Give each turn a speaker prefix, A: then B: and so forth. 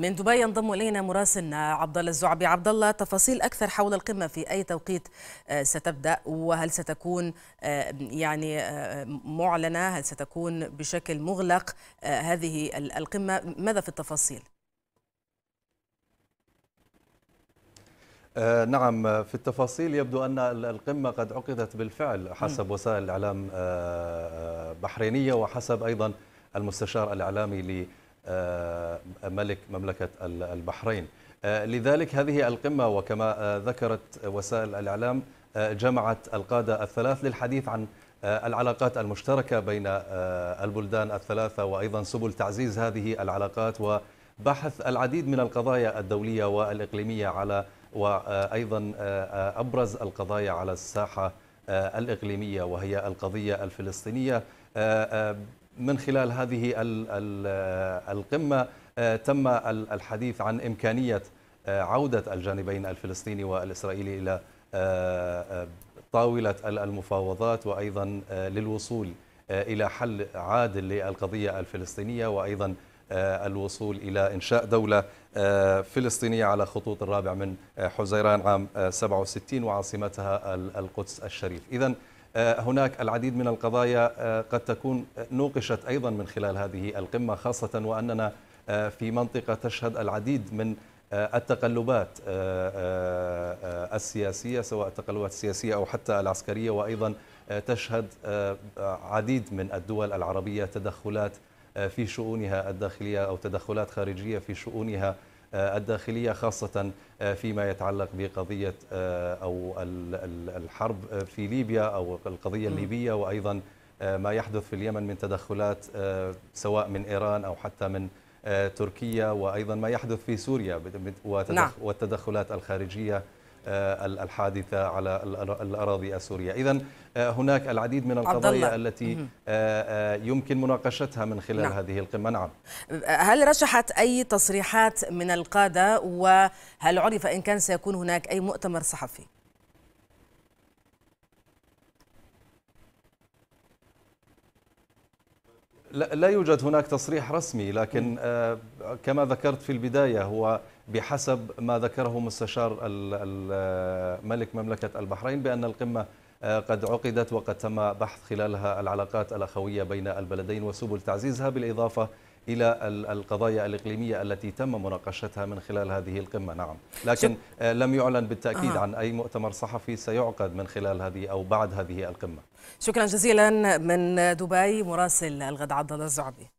A: من دبي ينضم الينا مراسلنا عبد الله الزعبي عبد الله تفاصيل اكثر حول القمه في اي توقيت آه، ستبدا وهل ستكون آه، يعني آه، معلنه هل ستكون بشكل مغلق هذه القمه ماذا في التفاصيل
B: نعم في التفاصيل يبدو أن القمة قد عقدت بالفعل حسب وسائل الإعلام بحرينية وحسب أيضا المستشار الإعلامي آه، ملك مملكة البحرين آه، لذلك هذه القمة وكما آه، ذكرت وسائل الإعلام جمعت القادة الثلاث للحديث عن العلاقات المشتركة بين البلدان الثلاثة وأيضا سبل تعزيز هذه العلاقات وبحث العديد من القضايا الدولية والإقليمية على وأيضا أبرز القضايا على الساحة الإقليمية وهي القضية الفلسطينية من خلال هذه آه، القمة آه، تم الحديث عن إمكانية آه، عودة الجانبين الفلسطيني والإسرائيلي إلى طاولة المفاوضات وأيضا للوصول إلى حل عادل للقضية الفلسطينية وأيضا الوصول إلى إنشاء دولة فلسطينية على خطوط الرابع من حزيران عام 67 وعاصمتها القدس الشريف إذا آه، هناك العديد من القضايا آه، قد تكون نوقشت أيضا من خلال هذه القمة خاصة وأننا آه، في منطقة تشهد العديد من التقلبات السياسية سواء التقلبات السياسية أو حتى العسكرية وأيضا تشهد عديد من الدول العربية تدخلات في شؤونها الداخلية أو تدخلات خارجية في شؤونها آه، الداخلية خاصة آه، فيما يتعلق بقضية آه، أو الحرب في ليبيا أو القضية الليبية وأيضا ما يحدث في اليمن من تدخلات سواء من إيران أو حتى من تركيا وأيضا ما يحدث في سوريا نعم. والتدخلات الخارجية آه، الحادثة على الأراضي السورية إذا آه، هناك العديد من القضايا التي آه، يمكن مناقشتها من خلال نعم. هذه القمة نعم
A: هل رشحت أي تصريحات من القادة وهل عرف إن كان سيكون هناك أي مؤتمر صحفي؟
B: لا يوجد هناك تصريح رسمي لكن آه، كما ذكرت في البداية هو بحسب ما ذكره مستشار آه، ملك مملكة البحرين بأن القمة آه، قد عقدت وقد تم بحث خلالها العلاقات الأخوية بين البلدين وسبل تعزيزها بالإضافة إلى القضايا الإقليمية التي تم مناقشتها من خلال هذه القمة نعم لكن آه، لم يعلن بالتأكيد آه. عن أي مؤتمر صحفي سيعقد من خلال هذه أو بعد هذه القمة
A: شكرا جزيلا من دبي مراسل الغد عبد الله الزعبي